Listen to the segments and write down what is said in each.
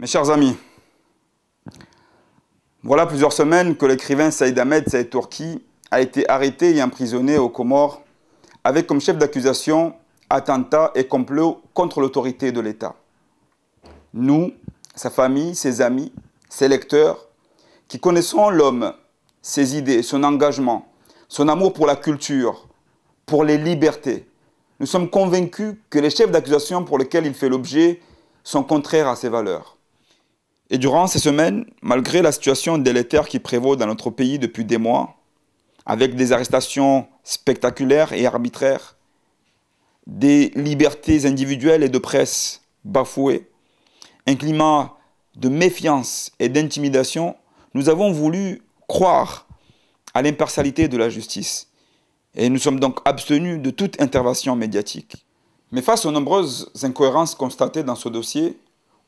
Mes chers amis, voilà plusieurs semaines que l'écrivain Saïd Ahmed Saïd a été arrêté et emprisonné aux Comores avec comme chef d'accusation attentat et complot contre l'autorité de l'État. Nous, sa famille, ses amis, ses lecteurs, qui connaissons l'homme, ses idées, son engagement, son amour pour la culture, pour les libertés, nous sommes convaincus que les chefs d'accusation pour lesquels il fait l'objet sont contraires à ses valeurs. Et durant ces semaines, malgré la situation délétère qui prévaut dans notre pays depuis des mois, avec des arrestations spectaculaires et arbitraires, des libertés individuelles et de presse bafouées, un climat de méfiance et d'intimidation, nous avons voulu croire à l'impartialité de la justice. Et nous sommes donc abstenus de toute intervention médiatique. Mais face aux nombreuses incohérences constatées dans ce dossier,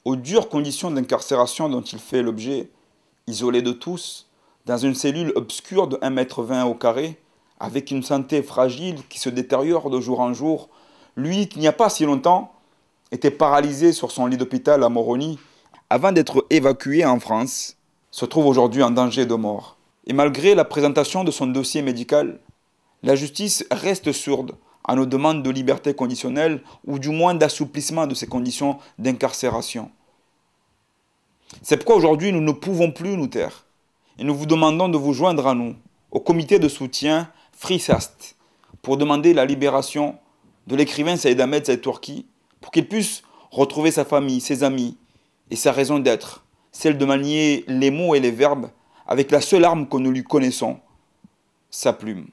aux dures conditions d'incarcération dont il fait l'objet, isolé de tous, dans une cellule obscure de 1,20 m au carré, avec une santé fragile qui se détériore de jour en jour, lui qui n'y a pas si longtemps était paralysé sur son lit d'hôpital à Moroni avant d'être évacué en France, se trouve aujourd'hui en danger de mort. Et malgré la présentation de son dossier médical, la justice reste sourde à nos demandes de liberté conditionnelle ou du moins d'assouplissement de ces conditions d'incarcération. C'est pourquoi aujourd'hui nous ne pouvons plus nous taire et nous vous demandons de vous joindre à nous, au comité de soutien FreeSast, pour demander la libération de l'écrivain Saïd Ahmed Saïd Turki pour qu'il puisse retrouver sa famille, ses amis et sa raison d'être, celle de manier les mots et les verbes avec la seule arme que nous lui connaissons, sa plume.